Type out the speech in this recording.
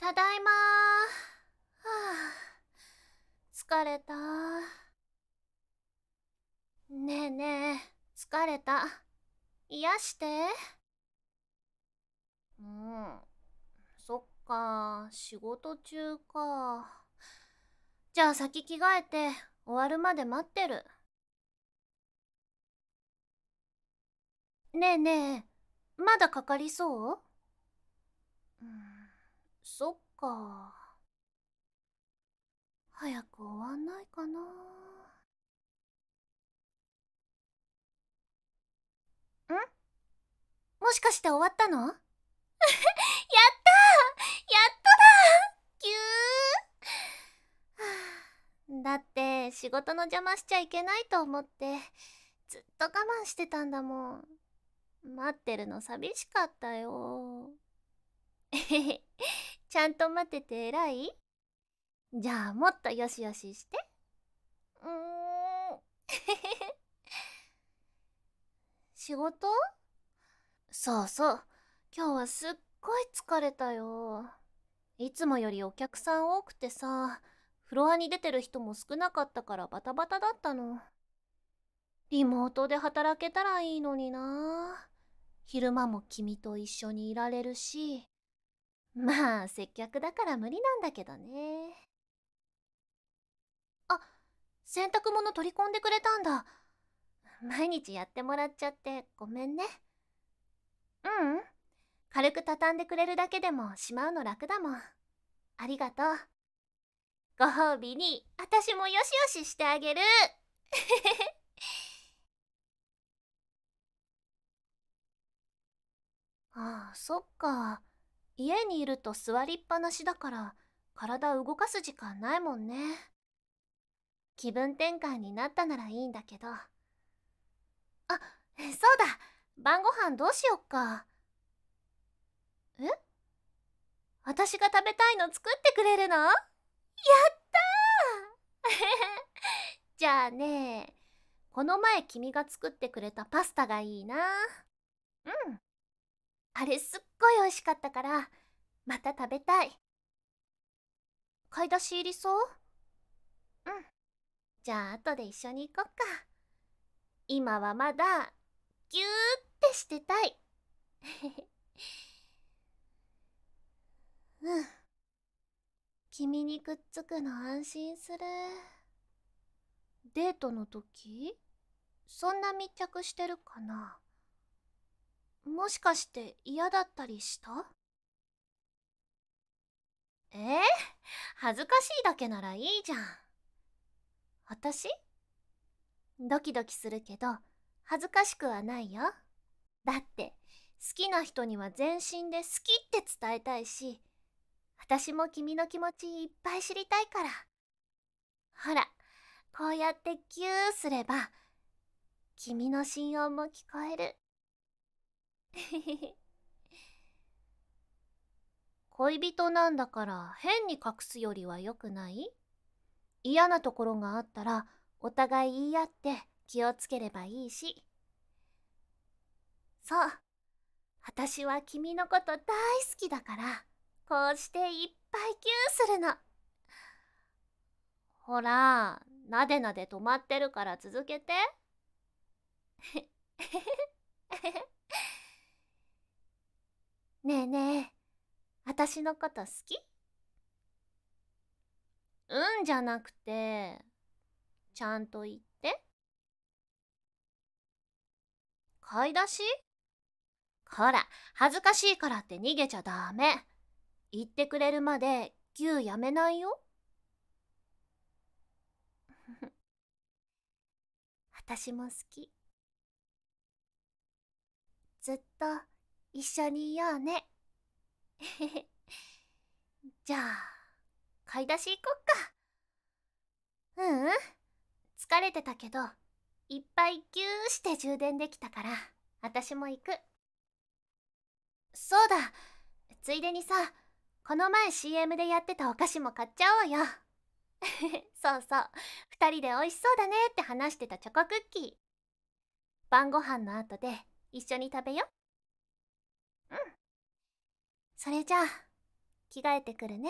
ただいまー。はあ、疲れたねえねえ、疲れた。癒して。うん、そっか、仕事中か。じゃあ先着替えて、終わるまで待ってる。ねえねえ、まだかかりそうそっか早く終わんないかなんもしかして終わったの やったやっとだぎゅーだって仕事の邪魔しちゃいけないと思ってずっと我慢してたんだもん待ってるの寂しかったよえへへちゃんと待ってて偉いじゃあもっとよしよししてうーん 仕事そうそう今日はすっごい疲れたよいつもよりお客さん多くてさフロアに出てる人も少なかったからバタバタだったのリモートで働けたらいいのにな昼間も君と一緒にいられるし まあ接客だから無理なんだけどねあ洗濯物取り込んでくれたんだ 毎日やってもらっちゃってごめんねううん軽く畳んでくれるだけでもしまうの楽だもんありがとうご褒美に私もよしよししてあげる ああそっか家にいると座りっぱなしだから体動かす時間ないもんね気分転換になったならいいんだけどあそうだ晩ご飯どうしよっかえ私が食べたいの作ってくれるのやったー じゃあねこの前君が作ってくれたパスタがいいなうんあれすっごい美味しかったからまた食べたい買い出し入りそううんじゃあ後で一緒に行こっか今はまだギューってしてたい うん君にくっつくの安心するデートの時そんな密着してるかなもしかして嫌だったりしたえー、恥ずかしいだけならいいじゃん。私ドキドキするけど、恥ずかしくはないよ。だって、好きな人には全身で好きって伝えたいし、私も君の気持ちいっぱい知りたいから。ほら、こうやってギューすれば、君の心音も聞こえる。恋人なんだから変に隠すよりはよくない嫌なところがあったらお互い言い合って気をつければいいしそう私は君のこと大好きだからこうしていっぱいキューするのほらなでなで止まってるから続けてへへへねえねえ私のこと好きうんじゃなくてちゃんと言って買い出しほら恥ずかしいからって逃げちゃダメ言ってくれるまで牛やめないよ 私も好きずっと一緒にいようね じゃあ買い出し行こっかううん疲れてたけどいっぱいギューして充電できたから私も行くそうだついでにさこの前 CM でやってたお菓子も買っちゃおうよ そうそう2人で美味しそうだねって話してたチョコクッキー晩ご飯の後で一緒に食べようんそれじゃあ着替えてくるね。